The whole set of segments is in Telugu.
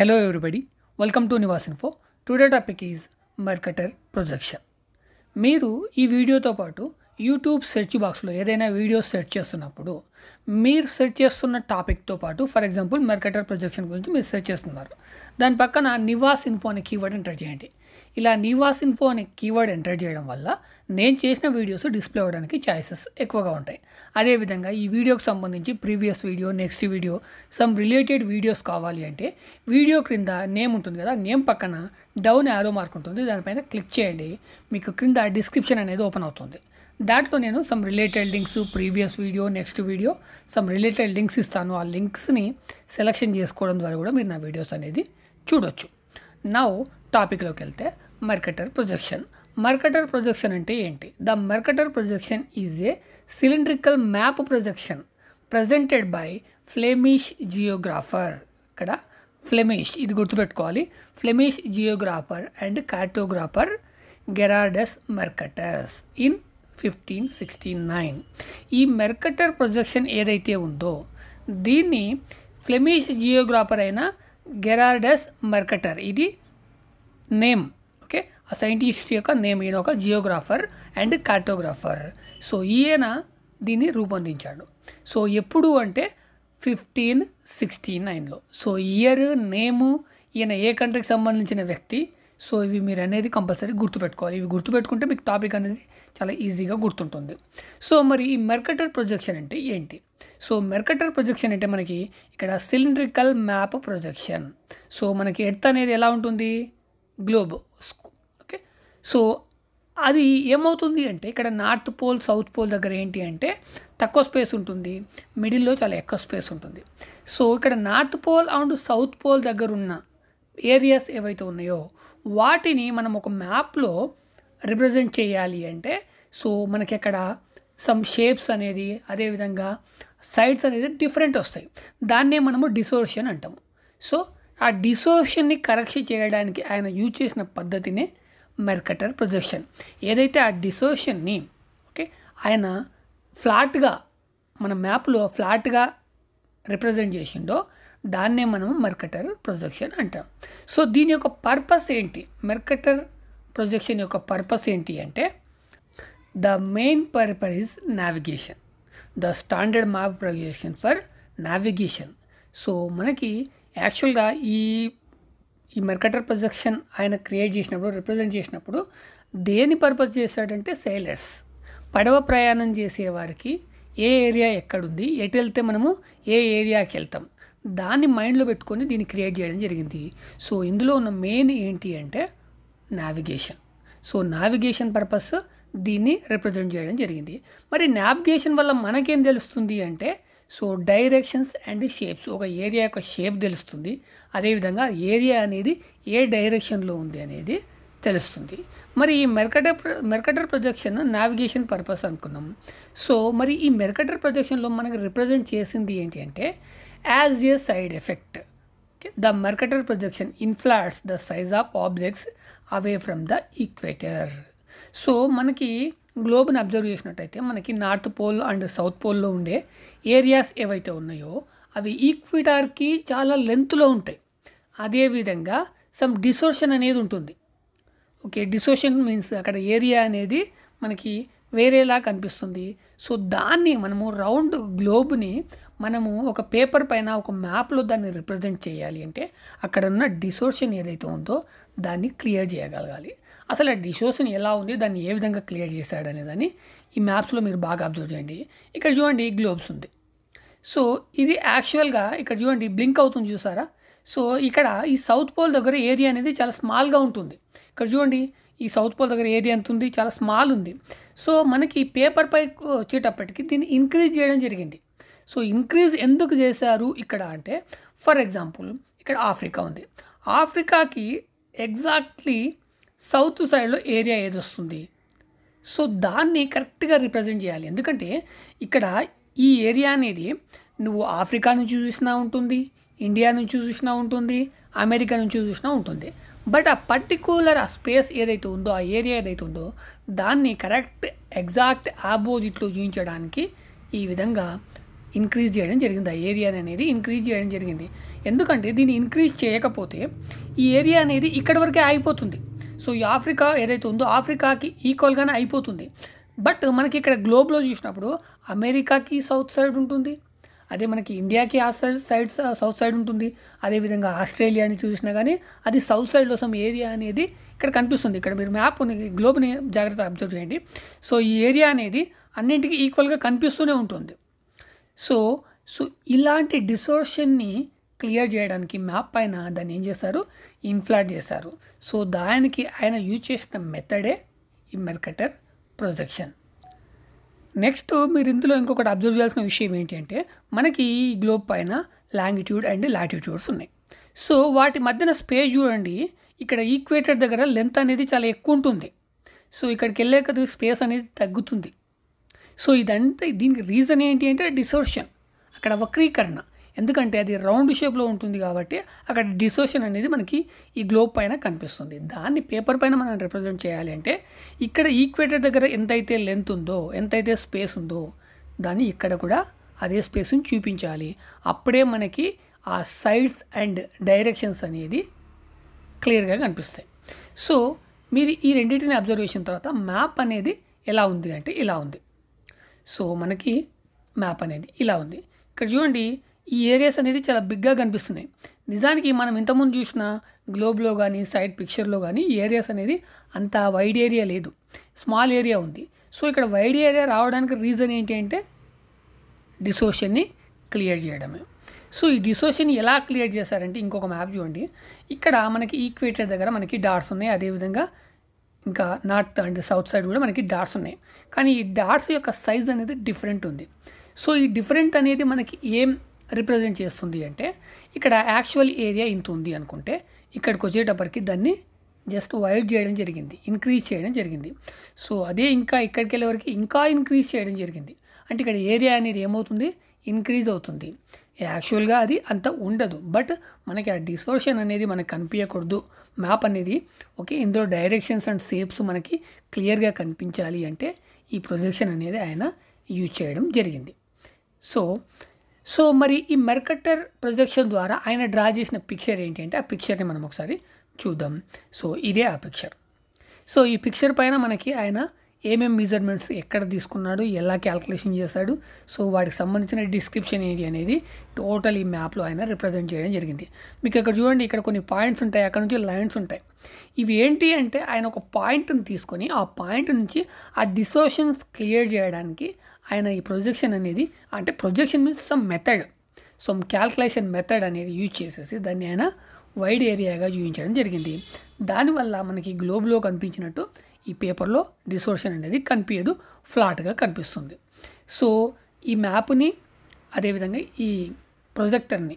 Hello everybody, welcome to Nivas Info. Today topic is Mercator Projection. మీరు ఈ వీడియోతో పాటు యూట్యూబ్ సెర్చ్ బాక్స్లో ఏదైనా వీడియో సెర్చ్ చేస్తున్నప్పుడు మీరు సెర్చ్ చేస్తున్న టాపిక్తో పాటు ఫర్ ఎగ్జాంపుల్ మెర్కటర్ ప్రొజెక్షన్ గురించి మీరు సెర్చ్ చేస్తున్నారు దాని పక్కన నివాస్ ఇన్ఫో అనే కీవర్డ్ ఎంటర్ చేయండి ఇలా నివాస్ ఇన్ఫో అనే కీవర్డ్ ఎంటర్ చేయడం వల్ల నేను చేసిన వీడియోస్ డిస్ప్లే అవ్వడానికి ఛాయిసెస్ ఎక్కువగా ఉంటాయి అదేవిధంగా ఈ వీడియోకి సంబంధించి previous video next video some related videos కావాలి అంటే వీడియో క్రింద నేమ్ ఉంటుంది కదా నేమ్ పక్కన డౌన్ యారో మార్క్ ఉంటుంది దానిపైన క్లిక్ చేయండి మీకు క్రింద డిస్క్రిప్షన్ అనేది ఓపెన్ అవుతుంది దాంట్లో నేను some related links previous video next video video some related links ఇస్తాను ఆ లింక్స్ని సెలెక్షన్ చేసుకోవడం ద్వారా కూడా మీరు నా వీడియోస్ అనేది చూడొచ్చు నా టాపిక్లోకి వెళ్తే మర్కెటర్ ప్రొజెక్షన్ మర్కటర్ ప్రొజెక్షన్ అంటే ఏంటి the Mercator projection is a cylindrical map projection presented by Flemish geographer ఇక్కడ ఫ్లెమిష్ ఇది గుర్తుపెట్టుకోవాలి Flemish geographer and cartographer Gerardus Mercator in fifteen sixty nine ఈ మెర్కటర్ ప్రొజెక్షన్ ఏదైతే ఉందో దీన్ని ఫ్లెమిష్ జియోగ్రాఫర్ అయిన గెరార్డస్ మెర్కటర్ ఇది నేమ్ ఓకే ఆ సైంటిస్ట్ యొక్క నేమ్ ఈయన ఒక జియోగ్రాఫర్ అండ్ కార్టోగ్రాఫర్ సో ఈయన దీన్ని రూపొందించాడు సో ఎప్పుడు అంటే ఫిఫ్టీన్ సిక్స్టీ నైన్లో సో ఇయర్ నేము ఈయన ఏ కంట్రీకి సంబంధించిన వ్యక్తి సో ఇవి మీరు అనేది కంపల్సరీ గుర్తుపెట్టుకోవాలి ఇవి గుర్తుపెట్టుకుంటే మీకు టాపిక్ అనేది చాలా ఈజీగా గుర్తుంటుంది సో మరి ఈ మెర్కటర్ ప్రొజెక్షన్ అంటే ఏంటి సో మెర్కటర్ ప్రొజెక్షన్ అంటే మనకి ఇక్కడ సిలిండ్రికల్ మ్యాప్ ప్రొజెక్షన్ సో మనకి ఎర్త్ అనేది ఎలా ఉంటుంది గ్లోబ్ ఓకే సో అది ఏమవుతుంది అంటే ఇక్కడ నార్త్ పోల్ సౌత్ పోల్ దగ్గర ఏంటి అంటే తక్కువ స్పేస్ ఉంటుంది మిడిల్లో చాలా ఎక్కువ స్పేస్ ఉంటుంది సో ఇక్కడ north pole and south pole దగ్గర ఉన్న ఏరియాస్ ఏవైతే ఉన్నాయో వాటిని మనం ఒక మ్యాప్లో రిప్రజెంట్ చేయాలి అంటే సో మనకి అక్కడ సమ్ షేప్స్ అనేది అదేవిధంగా సైడ్స్ అనేది డిఫరెంట్ వస్తాయి దాన్నే మనము డిసోర్షన్ అంటాము సో ఆ డిసోర్షన్ని కరెక్ట్ చేయడానికి ఆయన యూజ్ చేసిన పద్ధతినే మెర్కటర్ ప్రొజెక్షన్ ఏదైతే ఆ డిసోర్షన్ని ఓకే ఆయన ఫ్లాట్గా మన మ్యాప్లో ఫ్లాట్గా రిప్రజెంట్ చేసిండో దాన్నే మనము మెర్కటర్ ప్రొజెక్షన్ అంటాం సో దీని యొక్క పర్పస్ ఏంటి మెర్కటర్ ప్రొజెక్షన్ యొక్క పర్పస్ ఏంటి అంటే the main purpose is navigation the standard map projection for navigation so మనకి యాక్చువల్గా ఈ ఈ మెర్కటర్ ప్రొజెక్షన్ ఆయన క్రియేట్ చేసినప్పుడు రిప్రజెంట్ చేసినప్పుడు దేని పర్పస్ చేశాడంటే సెయిలర్స్ పడవ ప్రయాణం చేసేవారికి ఏ ఏరియా ఎక్కడుంది ఎటు వెళ్తే మనము ఏ ఏరియాకి వెళ్తాం దాన్ని మైండ్లో పెట్టుకొని దీన్ని క్రియేట్ చేయడం జరిగింది సో ఇందులో ఉన్న మెయిన్ ఏంటి అంటే నావిగేషన్ సో నావిగేషన్ పర్పస్ దీన్ని రిప్రజెంట్ చేయడం జరిగింది మరి నావిగేషన్ వల్ల మనకేం తెలుస్తుంది అంటే సో డైరెక్షన్స్ అండ్ షేప్స్ ఒక ఏరియా యొక్క షేప్ తెలుస్తుంది అదేవిధంగా ఏరియా అనేది ఏ డైరెక్షన్లో ఉంది అనేది తెలుస్తుంది మరి ఈ Mercator Mercator projection navigation purpose అనుకున్నాం సో మరి ఈ మెర్కటర్ ప్రొజెక్షన్లో మనకి రిప్రజెంట్ చేసింది ఏంటి అంటే as a side effect the Mercator projection inflates the size of of away from the equator so మనకి గ్లోబల్ అబ్జర్వ్ చేసినట్టయితే మనకి నార్త్ పోల్ అండ్ సౌత్ పోల్లో ఉండే ఏరియాస్ ఏవైతే ఉన్నాయో అవి ఈక్విటార్కి చాలా లెంత్లో ఉంటాయి అదేవిధంగా సమ్ డిసోషన్ అనేది ఉంటుంది ఓకే డిసోషన్ మీన్స్ అక్కడ ఏరియా అనేది మనకి వేరేలా కనిపిస్తుంది సో దాన్ని మనము రౌండ్ గ్లోబ్ని మనము ఒక పేపర్ పైన ఒక మ్యాప్లో దాన్ని రిప్రజెంట్ చేయాలి అంటే అక్కడ ఉన్న డిసోర్షన్ ఏదైతే ఉందో దాన్ని క్లియర్ చేయగలగాలి అసలు ఆ డిసోర్షన్ ఎలా ఉంది దాన్ని ఏ విధంగా క్లియర్ చేశాడనే దాన్ని ఈ మ్యాప్స్లో మీరు బాగా అబ్జర్వ్ చేయండి ఇక్కడ చూడండి గ్లోబ్స్ ఉంది సో ఇది యాక్చువల్గా ఇక్కడ చూడండి బ్లింక్ అవుతుంది చూసారా సో ఇక్కడ ఈ సౌత్ పోల్ దగ్గర ఏరియా అనేది చాలా స్మాల్గా ఉంటుంది ఇక్కడ చూడండి ఈ సౌత్ పోల్ దగ్గర ఏరియా ఎంత ఉంది చాలా స్మాల్ ఉంది సో మనకి పేపర్ పై వచ్చేటప్పటికి దీన్ని ఇంక్రీజ్ చేయడం జరిగింది సో ఇంక్రీజ్ ఎందుకు చేశారు ఇక్కడ అంటే ఫర్ ఎగ్జాంపుల్ ఇక్కడ ఆఫ్రికా ఉంది ఆఫ్రికాకి ఎగ్జాక్ట్లీ సౌత్ సైడ్లో ఏరియా ఏది వస్తుంది సో దాన్ని కరెక్ట్గా రిప్రజెంట్ చేయాలి ఎందుకంటే ఇక్కడ ఈ ఏరియా అనేది నువ్వు ఆఫ్రికా నుంచి చూసినా ఉంటుంది ఇండియా నుంచి చూసినా ఉంటుంది అమెరికా నుంచి చూసినా ఉంటుంది బట్ ఆ పర్టిక్యులర్ ఆ స్పేస్ ఏదైతే ఉందో ఆ ఏరియా ఏదైతే ఉందో దాన్ని కరెక్ట్ ఎగ్జాక్ట్ ఆపోజిట్లో చూపించడానికి ఈ విధంగా ఇంక్రీజ్ చేయడం జరిగింది ఆ ఏరియా అనేది ఇంక్రీజ్ చేయడం జరిగింది ఎందుకంటే దీన్ని ఇంక్రీజ్ చేయకపోతే ఈ ఏరియా అనేది ఇక్కడ వరకే అయిపోతుంది సో ఈ ఆఫ్రికా ఏదైతే ఉందో ఆఫ్రికాకి ఈక్వల్గానే అయిపోతుంది బట్ మనకి ఇక్కడ గ్లోబ్లో చూసినప్పుడు అమెరికాకి సౌత్ సైడ్ ఉంటుంది అదే మనకి ఇండియాకి ఆ సైడ్ సైడ్స్ సౌత్ సైడ్ ఉంటుంది అదేవిధంగా ఆస్ట్రేలియాని చూసినా కానీ అది సౌత్ సైడ్ కోసం ఏరియా అనేది ఇక్కడ కనిపిస్తుంది ఇక్కడ మీరు మ్యాప్ గ్లోబ్ని జాగ్రత్త అబ్జర్వ్ చేయండి సో ఈ ఏరియా అనేది అన్నింటికి ఈక్వల్గా కనిపిస్తూనే ఉంటుంది సో సో ఇలాంటి డిసోర్షన్ని క్లియర్ చేయడానికి మ్యాప్ పైన దాన్ని ఏం చేశారు ఇన్ఫ్లాట్ చేశారు సో దానికి ఆయన యూజ్ చేసిన మెథడే ఈ మెర్కటర్ ప్రొజెక్షన్ నెక్స్ట్ మీరు ఇందులో ఇంకొకటి అబ్జర్వ్ చేయాల్సిన విషయం ఏంటి అంటే మనకి ఈ గ్లోబ్ పైన లాంగిట్యూడ్ అండ్ లాటిట్యూడ్స్ ఉన్నాయి సో వాటి మధ్యన స్పేస్ చూడండి ఇక్కడ ఈక్వేటర్ దగ్గర లెంత్ అనేది చాలా ఎక్కువ ఉంటుంది సో ఇక్కడికి వెళ్ళే కదా స్పేస్ అనేది తగ్గుతుంది సో ఇదంతా దీనికి రీజన్ ఏంటి అంటే డిసోర్షన్ అక్కడ వక్రీకరణ ఎందుకంటే అది రౌండ్ షేప్లో ఉంటుంది కాబట్టి అక్కడ డిసోషన్ అనేది మనకి ఈ గ్లోబ్ పైన కనిపిస్తుంది దాన్ని పేపర్ పైన మనం రిప్రజెంట్ చేయాలి అంటే ఇక్కడ ఈక్వేటర్ దగ్గర ఎంతైతే లెంత్ ఉందో ఎంతైతే స్పేస్ ఉందో దాన్ని ఇక్కడ కూడా అదే స్పేస్ని చూపించాలి అప్పుడే మనకి ఆ సైడ్స్ అండ్ డైరెక్షన్స్ అనేది క్లియర్గా కనిపిస్తాయి సో మీరు ఈ రెండింటిని అబ్జర్వ్ చేసిన తర్వాత మ్యాప్ అనేది ఎలా ఉంది అంటే ఇలా ఉంది సో మనకి మ్యాప్ అనేది ఇలా ఉంది ఇక్కడ చూడండి ఈ ఏరియాస్ అనేది చాలా బిగ్గా కనిపిస్తున్నాయి నిజానికి మనం ఇంతకుముందు చూసిన గ్లోబ్లో కానీ సైడ్ పిక్చర్లో కానీ ఈ ఏరియాస్ అనేది అంత వైడ్ ఏరియా లేదు స్మాల్ ఏరియా ఉంది సో ఇక్కడ వైడ్ ఏరియా రావడానికి రీజన్ ఏంటి అంటే డిసోషన్ని క్లియర్ చేయడమే సో ఈ డిసోషన్ ఎలా క్లియర్ చేశారంటే ఇంకొక మ్యాప్ చూడండి ఇక్కడ మనకి ఈక్వేటర్ దగ్గర మనకి డాట్స్ ఉన్నాయి అదేవిధంగా ఇంకా నార్త్ అండ్ సౌత్ సైడ్ కూడా మనకి డాట్స్ ఉన్నాయి కానీ ఈ డాట్స్ యొక్క సైజ్ అనేది డిఫరెంట్ ఉంది సో ఈ డిఫరెంట్ అనేది మనకి ఏం రిప్రజెంట్ చేస్తుంది అంటే ఇక్కడ యాక్చువల్ ఏరియా ఇంత ఉంది అనుకుంటే ఇక్కడికి వచ్చేటప్పటికి దాన్ని జస్ట్ వైడ్ చేయడం జరిగింది ఇంక్రీజ్ చేయడం జరిగింది సో అదే ఇంకా ఇక్కడికి వరకు ఇంకా ఇంక్రీజ్ చేయడం జరిగింది అంటే ఇక్కడ ఏరియా అనేది ఏమవుతుంది ఇంక్రీజ్ అవుతుంది యాక్చువల్గా అది అంత ఉండదు బట్ మనకి ఆ డిసోర్షన్ అనేది మనకు కనిపించకూడదు మ్యాప్ అనేది ఓకే ఇందులో డైరెక్షన్స్ అండ్ షేప్స్ మనకి క్లియర్గా కనిపించాలి అంటే ఈ ప్రొజెక్షన్ అనేది ఆయన యూజ్ చేయడం జరిగింది సో సో మరి ఈ మెర్కటర్ ప్రొజెక్షన్ ద్వారా ఆయన డ్రా చేసిన పిక్చర్ ఏంటి అంటే ఆ పిక్చర్ని మనం ఒకసారి చూద్దాం సో ఇదే ఆ పిక్చర్ సో ఈ పిక్చర్ పైన మనకి ఆయన ఏమేమి మెజర్మెంట్స్ ఎక్కడ తీసుకున్నాడు ఎలా క్యాల్కులేషన్ చేశాడు సో వాటికి సంబంధించిన డిస్క్రిప్షన్ ఏంటి అనేది టోటల్ ఈ మ్యాప్లో ఆయన రిప్రజెంట్ చేయడం జరిగింది మీకు ఇక్కడ చూడండి ఇక్కడ కొన్ని పాయింట్స్ ఉంటాయి అక్కడ నుంచి లైన్స్ ఉంటాయి ఇవి ఏంటి అంటే ఆయన ఒక పాయింట్ని తీసుకొని ఆ పాయింట్ నుంచి ఆ డిసోషన్స్ క్లియర్ చేయడానికి ఆయన ఈ ప్రొజెక్షన్ అనేది అంటే projection means some method so calculation method అనేది యూజ్ చేసేసి దాన్ని ఆయన వైడ్ ఏరియాగా చూపించడం జరిగింది దానివల్ల మనకి గ్లోబ్లో కనిపించినట్టు ఈ పేపర్లో డిసోర్షన్ అనేది కనిపించదు ఫ్లాట్గా కనిపిస్తుంది సో ఈ మ్యాప్ని అదేవిధంగా ఈ ప్రొజెక్టర్ని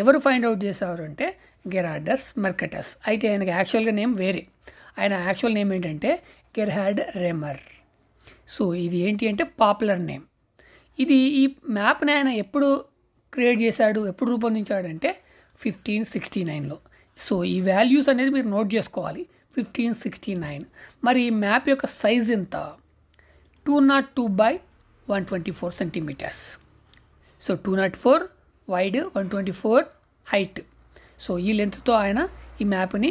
ఎవరు ఫైండ్ అవుట్ చేశారు అంటే గెరాడర్స్ మెర్కటస్ అయితే ఆయనకి యాక్చువల్గా నేమ్ వేరే ఆయన యాక్చువల్ నేమ్ ఏంటంటే గెర్హార్డ్ రెమర్ సో ఇది ఏంటి అంటే పాపులర్ నేమ్ ఇది ఈ మ్యాప్ని ఆయన ఎప్పుడు క్రియేట్ చేశాడు ఎప్పుడు రూపొందించాడంటే ఫిఫ్టీన్ సిక్స్టీ నైన్లో సో ఈ వాల్యూస్ అనేది మీరు నోట్ చేసుకోవాలి ఫిఫ్టీన్ సిక్స్టీ నైన్ మరి మ్యాప్ యొక్క సైజ్ ఎంత two nought two by one twenty four centimetres so two nought four wide one twenty four height so ఈ లెంత్తో ఆయన ఈ మ్యాప్ని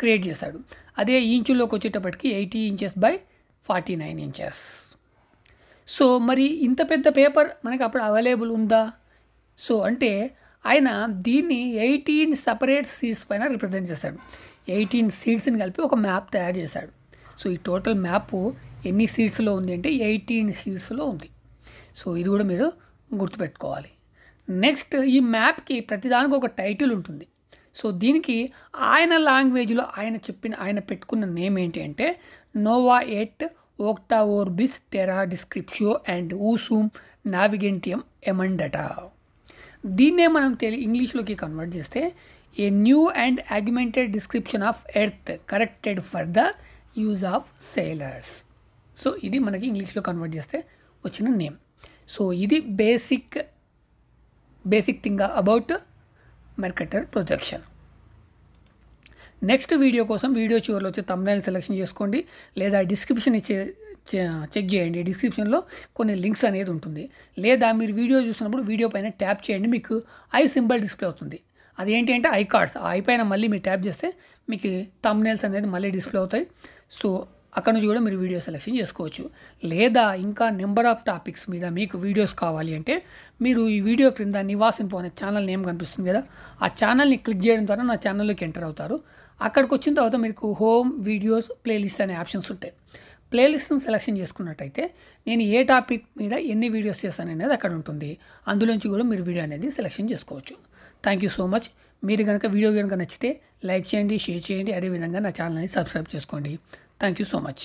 క్రియేట్ చేశాడు అదే ఇంచులోకి వచ్చేటప్పటికి eighty inches by forty nine inches so మరి ఇంత పెద్ద పేపర్ మనకి అప్పుడు అవైలబుల్ ఉందా సో అంటే ఆయన దీన్ని ఎయిటీన్ సపరేట్ సీట్స్ పైన రిప్రజెంట్ చేశాడు ఎయిటీన్ సీట్స్ని కలిపి ఒక మ్యాప్ తయారు చేశాడు సో ఈ టోటల్ మ్యాప్ ఎన్ని సీట్స్లో ఉంది అంటే ఎయిటీన్ సీట్స్లో ఉంది సో ఇది కూడా మీరు గుర్తుపెట్టుకోవాలి నెక్స్ట్ ఈ మ్యాప్కి ప్రతిదానికి ఒక టైటిల్ ఉంటుంది సో దీనికి ఆయన లాంగ్వేజ్లో ఆయన చెప్పిన ఆయన పెట్టుకున్న నేమ్ ఏంటి అంటే నోవా ఎట్ ఓక్టా ఓర్బిస్ టెరా డిస్క్రిప్షియో అండ్ ఊసూమ్ నావిగెంటియం ఎమండటా దీన్నే మనం తెలి ఇంగ్లీష్లోకి కన్వర్ట్ చేస్తే a new and augmented description of earth corrected for the use of sailors so ఇది మనకి ఇంగ్లీష్లో కన్వర్ట్ చేస్తే వచ్చిన నేమ్ సో ఇది basic basic thing about Mercator projection next video కోసం వీడియో చివరిలో వచ్చి తమ్నైల్ సెలెక్షన్ చేసుకోండి లేదా డిస్క్రిప్షన్ ఇచ్చే చెక్ చేయండి డిస్క్రిప్షన్లో కొన్ని లింక్స్ అనేది ఉంటుంది లేదా మీరు వీడియో చూసినప్పుడు వీడియో పైన ట్యాప్ చేయండి మీకు ఐ సింబల్ డిస్ప్లే అవుతుంది అదేంటి అంటే ఐ కార్డ్స్ ఐ పైన మళ్ళీ మీరు ట్యాప్ చేస్తే మీకు తమ్ నెల్స్ అనేది మళ్ళీ డిస్ప్లే అవుతాయి సో అక్కడ నుంచి కూడా మీరు వీడియో సెలెక్షన్ చేసుకోవచ్చు లేదా ఇంకా నెంబర్ ఆఫ్ టాపిక్స్ మీద మీకు వీడియోస్ కావాలి అంటే మీరు ఈ వీడియో క్రింద నివాసింపు అనే ఛానల్ నేమ్ కనిపిస్తుంది కదా ఆ ఛానల్ని క్లిక్ చేయడం ద్వారా నా ఛానల్లోకి ఎంటర్ అవుతారు అక్కడికి వచ్చిన తర్వాత మీకు హోమ్ వీడియోస్ ప్లేలిస్ట్ అనే ఆప్షన్స్ ఉంటాయి ప్లేలిస్ట్ని సెలెక్షన్ చేసుకున్నట్టయితే నేను ఏ టాపిక్ మీద ఎన్ని వీడియోస్ చేస్తాను అనేది అక్కడ ఉంటుంది అందులోంచి కూడా మీరు వీడియో అనేది సెలెక్షన్ చేసుకోవచ్చు థ్యాంక్ యూ సో మచ్ మీరు కనుక వీడియో కనుక నచ్చితే లైక్ చేయండి షేర్ చేయండి అదేవిధంగా నా ఛానల్ని సబ్స్క్రైబ్ చేసుకోండి థ్యాంక్ యూ సో మచ్